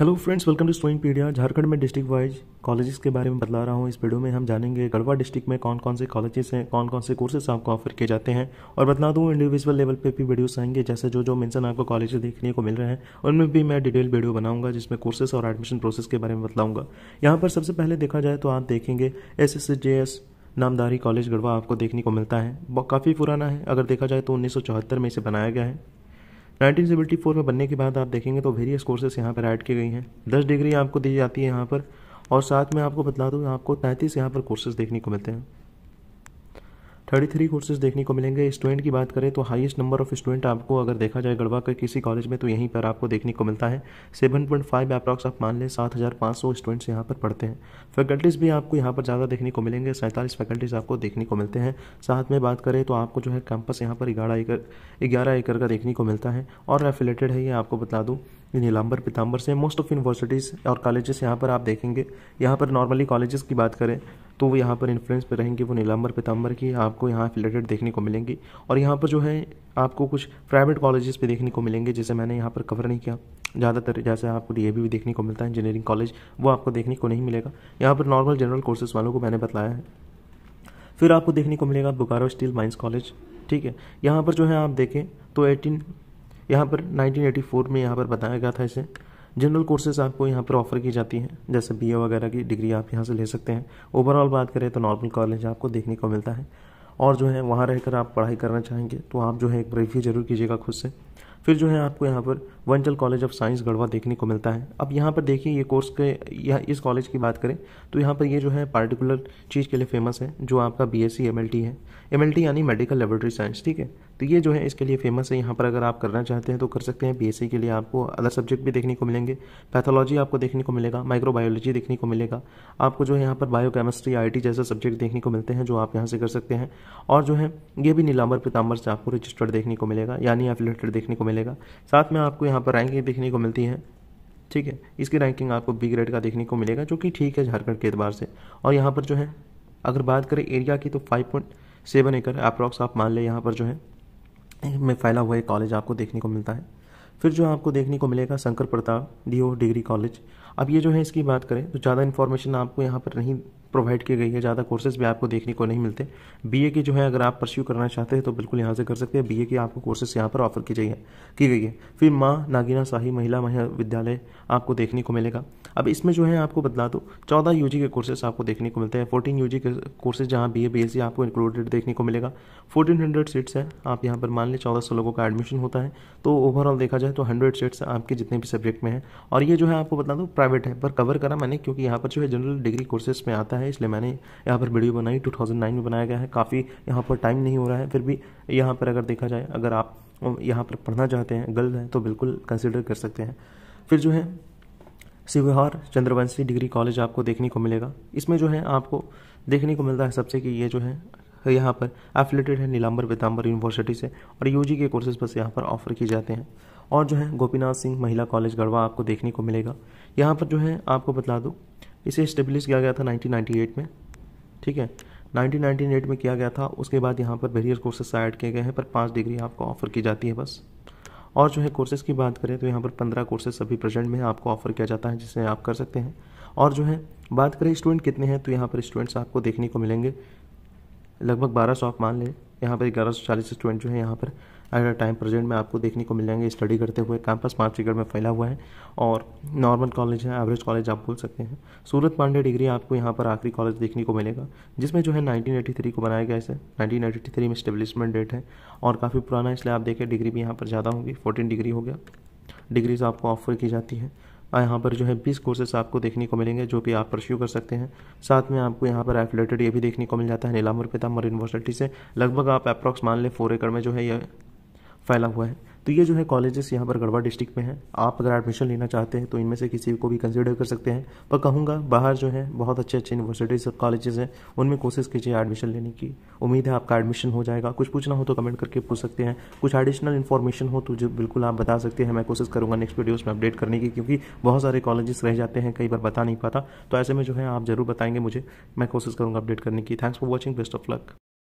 hello friends welcome to स्टोइंग पीडिया झारखंड में डिस्ट्रिक्ट वाइज कॉलेजेस के बारे में बता रहा हूँ इस वीडियो में हम जानेंगे गढ़वा डिस्ट्रिक्ट में कौन कौन से कॉलेजेस हैं कौन कौन से कोर्सेस आपको ऑफर किए जाते हैं और बता दूँ इंडिविजुअल लेवल पे भी वीडियोस आएंगे जैसे जो जो मेंशन आपको कॉलेज देखने को मिल रहे हैं उनमें भी मैं डिटेल वीडियो बनाऊंगा जिसमें कोर्सेस और एडमिशन प्रोसेस के बारे में बताऊँगा यहाँ पर सबसे पहले देखा जाए तो आप देखेंगे S S J S college Garhwa आपको देखने को मिलता है काफ़ी पुराना है अगर देखा जाए तो उन्नीस में इसे बनाया गया है 1974 में बनने के बाद आप देखेंगे तो वेरियस कोर्सेस यहाँ पर ऐड की गई हैं दस डिग्री आपको दी जाती है यहाँ पर और साथ में आपको बता दूँ आपको तैंतीस यहाँ पर कोर्सेज देखने को मिलते हैं थर्टी थ्री कोर्सेज देखने को मिलेंगे स्टूडेंट की बात करें तो हाईएस्ट नंबर ऑफ स्टूडेंट आपको अगर देखा जाए गढ़वा के किसी कॉलेज में तो यहीं पर आपको देखने को मिलता है सेवन पॉइंट फाइव अप्रॉक्स आप मान लें सात हज़ार पाँच सौ स्टूडेंट्स यहाँ पर पढ़ते हैं फैकल्टीज़ भी आपको यहाँ पर ज़्यादा देखने को मिलेंगे सैंतालीस फैकल्टीज़ आपको देखने को मिलते हैं साथ में बात करें तो आपको जो है कैंपस यहाँ पर ग्यारह एकड़ ग्यारह एकड़ का देखने को मिलता है और रेफिलेटेड है ये आपको बता दूँ नीलाम्बर पीताम्बर से मोस्ट ऑफ यूनिवर्सिटीज़ और कॉलेजेस यहाँ पर आप देखेंगे यहाँ पर नॉर्मली कॉलेजेस की बात करें तो वो यहाँ पर इन्फ्लुएंस पे रहेंगे वो नीलाम्बर पितम्बर की आपको यहाँ एफिलेटेड देखने को मिलेंगी और यहाँ पर जो है आपको कुछ प्राइवेट कॉलेजेस पे देखने को मिलेंगे जैसे मैंने यहाँ पर कवर नहीं किया ज़्यादातर जैसे आपको डी भी देखने को मिलता है इंजीनियरिंग कॉलेज वो आपको देखने को नहीं मिलेगा यहाँ पर नॉर्मल जनरल कोर्सेज वालों को मैंने बताया है फिर आपको देखने को मिलेगा बोकारो स्टील माइंस कॉलेज ठीक है यहाँ पर जो है आप देखें तो एटीन यहाँ पर 1984 में यहाँ पर बताया गया था इसे जनरल कोर्सेज आपको यहाँ पर ऑफर की जाती हैं जैसे बी वगैरह की डिग्री आप यहाँ से ले सकते हैं ओवरऑल बात करें तो नॉर्मल कॉलेज आपको देखने को मिलता है और जो है वहाँ रहकर आप पढ़ाई करना चाहेंगे तो आप जो है एक रिव्यू जरूर कीजिएगा खुद से फिर जो है आपको यहाँ पर वंचल कॉलेज ऑफ साइंस गढ़वा देखने को मिलता है अब यहाँ पर देखिए ये कोर्स के या इस कॉलेज की बात करें तो यहाँ पर ये जो है पार्टिकुलर चीज़ के लिए फेमस है जो आपका B S C M L T है एम एल टी यानी मेडिकल लेबोरेटरी साइंस ठीक है तो ये जो है इसके लिए फेमस है यहाँ पर अगर आप करना चाहते हैं तो कर सकते हैं बी एस सी के लिए आपको अदर सब्जेक्ट भी देखने को मिलेंगे पैथोलॉजी आपको देखने को मिलेगा माइक्रोबायोलॉजी देखने को मिलेगा आपको जो है यहाँ पर बायो केमिस्ट्री आई टी जैसे सब्जेक्ट देखने को मिलते हैं जो आप यहाँ से कर सकते हैं और जो है ये भी नीलाम्बर पिताम्बर से आपको रजिस्टर्ड देखने को मिलेगा यानी एफिलेटेड देखने को मिलेगा साथ में आपको यहाँ पर रैंकिंग देखने को मिलती है ठीक है इसकी रैंकिंग आपको बी ग्रेड का देखने को मिलेगा जो कि ठीक है झारखंड के एतबार से और यहाँ पर जो है अगर बात करें एरिया की तो फाइव पॉइंट सेवन एकड़ अप्रॉक्स आप मान लें यहाँ पर जो है में फैला हुआ एक कॉलेज आपको देखने को मिलता है फिर जो आपको देखने को मिलेगा Shankar Pratap D degree college अब ये जो है इसकी बात करें तो ज़्यादा इन्फॉर्मेशन आपको यहाँ पर नहीं प्रोवाइड की गई है ज़्यादा कोर्सेज भी आपको देखने को नहीं मिलते बीए की जो है अगर आप परस्यू करना चाहते हैं तो बिल्कुल यहाँ से कर सकते हैं बीए की आपको कोर्सेज यहाँ पर ऑफर की है की गई है फिर माँ नागिना शाही महिला महाविद्यालय आपको देखने को मिलेगा अब इसमें जो है आपको बदला दो चौदह यू के कोर्सेज आपको देखने को मिलते हैं फोर्टीन यू के कोर्सेज जहाँ बी ए बी आपको इंक्लूडेड देखने को मिलेगा फोर्टीन हंड्रेड सीट्स है आप यहाँ पर मान लें चौदह सौ लोगों का एडमिशन होता है तो ओवरऑल देखा जाए तो हंड्रेड सीट्स आपके जितने भी सब्जेक्ट में है और ये जो है आपको बता दो प्राइवेट है पर कवर करा मैंने क्योंकि यहाँ पर जो है जनरल डिग्री कोर्सेज में आता है है इसलिए मैंने यहाँ पर वीडियो बनाई 2009 में बनाया गया है काफ़ी यहाँ पर टाइम नहीं हो रहा है फिर भी यहाँ पर अगर देखा जाए अगर आप यहाँ पर पढ़ना चाहते हैं गर्ल है तो बिल्कुल कंसिडर कर सकते हैं फिर जो है शिवहार चंद्रवंशी डिग्री कॉलेज आपको देखने को मिलेगा इसमें जो है आपको देखने को मिलता है सबसे कि ये जो है यहाँ पर एफिलेटेड है नीलाम्बर पीताम्बर यूनिवर्सिटी से और यूजी के कोर्सेज बस यहाँ पर ऑफर किए जाते हैं और जो है गोपीनाथ सिंह महिला कॉलेज गढ़वा आपको देखने को मिलेगा यहाँ पर जो है आपको बता दूँ इसे इस्टेब्लिश किया गया था 1998 में ठीक है 1998 में किया गया था उसके बाद यहाँ पर वेरियस कोर्सेस ऐड किए गए हैं पर पाँच डिग्री आपको ऑफर की जाती है बस और जो है कोर्सेज़ की बात करें तो यहाँ पर पंद्रह कोर्सेज सभी प्रेजेंट में आपको ऑफर किया जाता है जिसे आप कर सकते हैं और जो है बात करें स्टूडेंट कितने हैं तो यहाँ पर स्टूडेंट्स आपको देखने को मिलेंगे लगभग बारह सौ आप मान लें यहाँ पर ग्यारह सौ चालीस स्टूडेंट जो है यहाँ पर एट अ टाइम प्रेजेंट में आपको देखने को मिल जाएंगे स्टडी करते हुए कैंपस पाँच में फैला हुआ है और नॉर्मल कॉलेज है एवरेज कॉलेज आप बोल सकते हैं सूरत पांडे डिग्री आपको यहाँ पर आखिरी कॉलेज देखने को मिलेगा जिसमें जो है नाइनटीन को बनाया गया इसे नाइनटीन में स्टेब्लिशमेंट डेट है और काफ़ी पुराना इसलिए आप देखें डिग्री भी यहाँ पर ज़्यादा होगी फोर्टीन डिग्री हो गया डिग्रीज आपको ऑफर की जाती है यहाँ पर जो है बीस कोर्सेस आपको देखने को मिलेंगे जो कि आप परस्यू कर सकते हैं साथ में आपको यहाँ पर एफिलेटेड ये भी देखने को मिल जाता है नीलामर मर यूनिवर्सिटी से लगभग आप अप्रॉक्स मान लें फोर एकड़ में जो है ये फैला हुआ है तो ये जो है कॉलेजेस यहाँ पर गढ़वा डिस्ट्रिक्ट में हैं आप अगर एडमिशन लेना चाहते हैं तो इनमें से किसी को भी कंसिडर कर सकते हैं पर कहूँगा बाहर जो है बहुत अच्छे अच्छे यूनिवर्सिटीज़ और कॉलेजेस हैं उनमें कोशिश कीजिए एडमिशन लेने की उम्मीद है आपका एडमिशन हो जाएगा कुछ पूछना हो तो कमेंट करके पूछ सकते हैं कुछ एडिशनल इन्फॉर्मेशन हो तो जो बिल्कुल आप बता सकते हैं मैं कोशिश करूँगा नेक्स्ट वीडियोज़ में अपडेट करने की क्योंकि बहुत सारे कॉलेजेस रह जाते हैं कई बार बता नहीं पाता तो ऐसे में जो है आप ज़रूर बताएंगे मुझे मैं कोशिश करूँगा अपडेट करने की thanks for watching best of luck